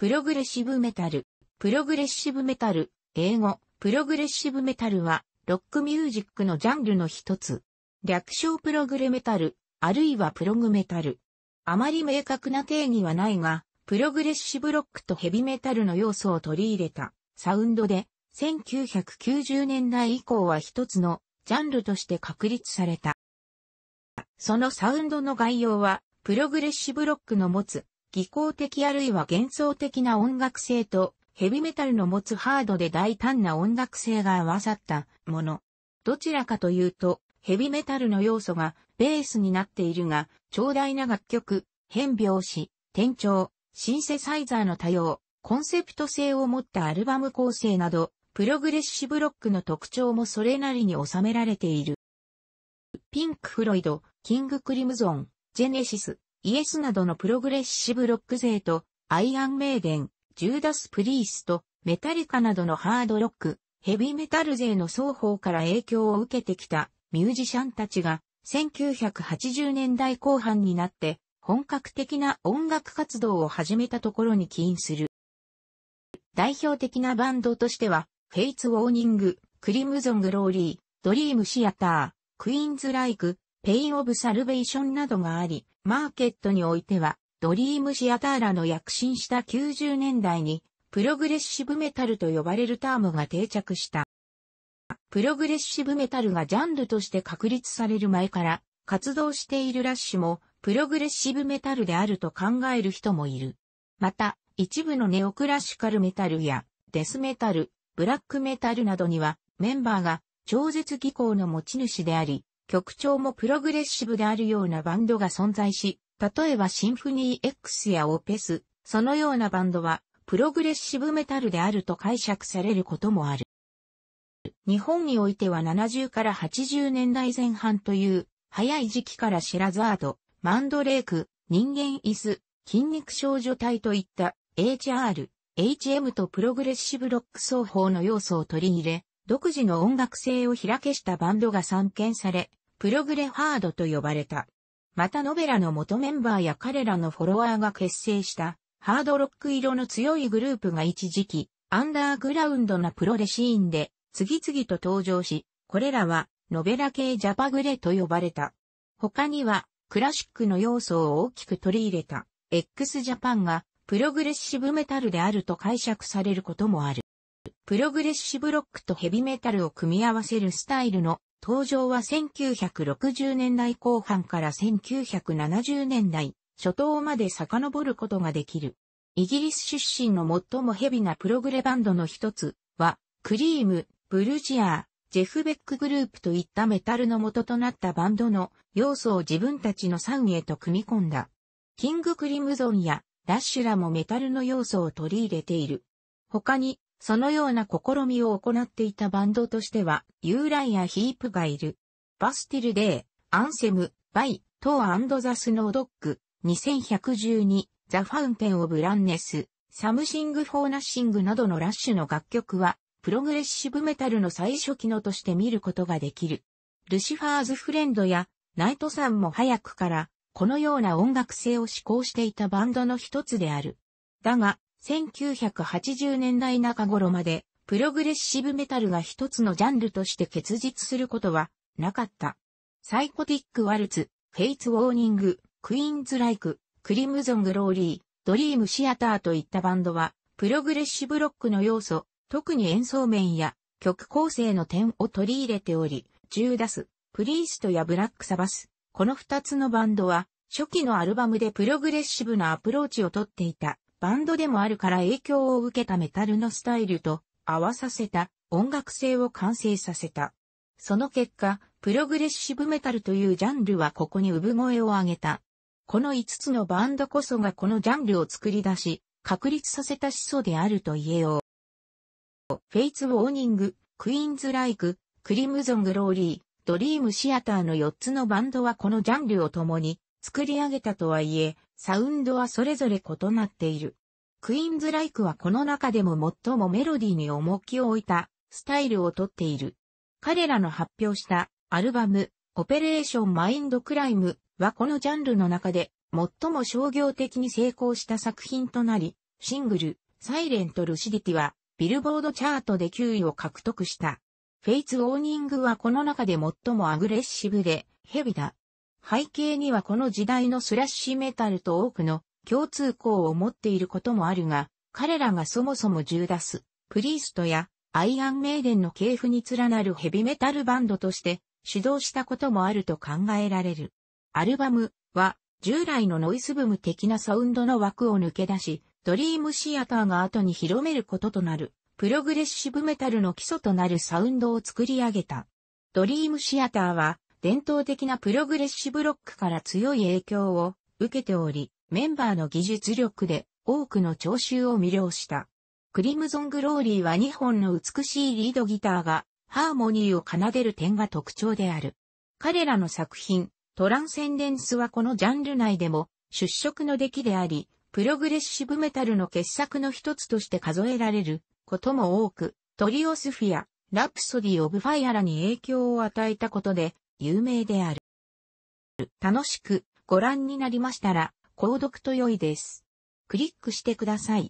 プログレッシブメタル。プログレッシブメタル、英語、プログレッシブメタルは、ロックミュージックのジャンルの一つ。略称プログレメタル、あるいはプログメタル。あまり明確な定義はないが、プログレッシブロックとヘビメタルの要素を取り入れたサウンドで、1990年代以降は一つのジャンルとして確立された。そのサウンドの概要は、プログレッシブロックの持つ技巧的あるいは幻想的な音楽性と、ヘビメタルの持つハードで大胆な音楽性が合わさったもの。どちらかというと、ヘビメタルの要素がベースになっているが、長大な楽曲、変拍子、転調、シンセサイザーの多様、コンセプト性を持ったアルバム構成など、プログレッシブロックの特徴もそれなりに収められている。ピンク・フロイド、キング・クリムゾン、ジェネシス、イエスなどのプログレッシブロック勢と、アイアンメイデン、ジューダス・プリースト、メタリカなどのハードロック、ヘビーメタル勢の双方から影響を受けてきたミュージシャンたちが、1980年代後半になって、本格的な音楽活動を始めたところに起因する。代表的なバンドとしては、フェイツ・ウォーニング、クリムゾン・グローリー、ドリーム・シアター、クイーンズ・ライク、ペインオブサルベーションなどがあり、マーケットにおいては、ドリームシアターらの躍進した90年代に、プログレッシブメタルと呼ばれるタームが定着した。プログレッシブメタルがジャンルとして確立される前から、活動しているラッシュも、プログレッシブメタルであると考える人もいる。また、一部のネオクラシカルメタルや、デスメタル、ブラックメタルなどには、メンバーが、超絶技巧の持ち主であり、曲調もプログレッシブであるようなバンドが存在し、例えばシンフニー X やオペス、そのようなバンドは、プログレッシブメタルであると解釈されることもある。日本においては70から80年代前半という早い時期からシェラザード、マンドレーク、人間椅子、筋肉少女体といった HR、HM とプログレッシブロック奏法の要素を取り入れ、独自の音楽性を開けしたバンドが散見され、プログレハードと呼ばれた。またノベラの元メンバーや彼らのフォロワーが結成したハードロック色の強いグループが一時期アンダーグラウンドなプロレシーンで次々と登場し、これらはノベラ系ジャパグレと呼ばれた。他にはクラシックの要素を大きく取り入れた X ジャパンがプログレッシブメタルであると解釈されることもある。プログレッシブロックとヘビメタルを組み合わせるスタイルの登場は1960年代後半から1970年代初頭まで遡ることができる。イギリス出身の最もヘビなプログレバンドの一つは、クリーム、ブルジアー、ジェフベックグループといったメタルの元となったバンドの要素を自分たちのサウンへと組み込んだ。キングクリムゾンやラッシュらもメタルの要素を取り入れている。他にそのような試みを行っていたバンドとしては、ユーライア・ヒープがいる。バスティル・デイ、アンセム、バイ、トーザ・スノードック、2112、ザ・ファウンテン・オブ・ランネス、サムシング・フォーナッシングなどのラッシュの楽曲は、プログレッシブメタルの最初機能として見ることができる。ルシファーズ・フレンドや、ナイトさんも早くから、このような音楽性を志向していたバンドの一つである。だが、1980年代中頃まで、プログレッシブメタルが一つのジャンルとして結実することはなかった。サイコティックワルツ、フェイツウォーニング、クイーンズライク、クリムゾングローリー、ドリームシアターといったバンドは、プログレッシブロックの要素、特に演奏面や曲構成の点を取り入れており、ジューダス、プリーストやブラックサバス、この二つのバンドは、初期のアルバムでプログレッシブなアプローチをとっていた。バンドでもあるから影響を受けたメタルのスタイルと合わさせた音楽性を完成させた。その結果、プログレッシブメタルというジャンルはここに産声を上げた。この5つのバンドこそがこのジャンルを作り出し、確立させた思想であると言えよう。フェイツ・ウォーニング、クイーンズ・ライク、クリムゾン・グローリー、ドリーム・シアターの4つのバンドはこのジャンルを共に作り上げたとはいえ、サウンドはそれぞれ異なっている。クイーンズライクはこの中でも最もメロディーに重きを置いたスタイルをとっている。彼らの発表したアルバム、オペレーションマインドクライムはこのジャンルの中で最も商業的に成功した作品となり、シングル、サイレントルシディティはビルボードチャートで9位を獲得した。フェイツ・オーニングはこの中で最もアグレッシブでヘビだ背景にはこの時代のスラッシュメタルと多くの共通項を持っていることもあるが、彼らがそもそもジューダス、プリーストやアイアンメイデンの系譜に連なるヘビメタルバンドとして主導したこともあると考えられる。アルバムは従来のノイズブーム的なサウンドの枠を抜け出し、ドリームシアターが後に広めることとなる、プログレッシブメタルの基礎となるサウンドを作り上げた。ドリームシアターは伝統的なプログレッシブロックから強い影響を受けており、メンバーの技術力で多くの聴衆を魅了した。クリムゾングローリーは2本の美しいリードギターがハーモニーを奏でる点が特徴である。彼らの作品、トランセンデンスはこのジャンル内でも出色の出来であり、プログレッシブメタルの傑作の一つとして数えられることも多く、トリオスフィア、ラプソディ・オブ・ファイアらに影響を与えたことで、有名である。楽しくご覧になりましたら、購読と良いです。クリックしてください。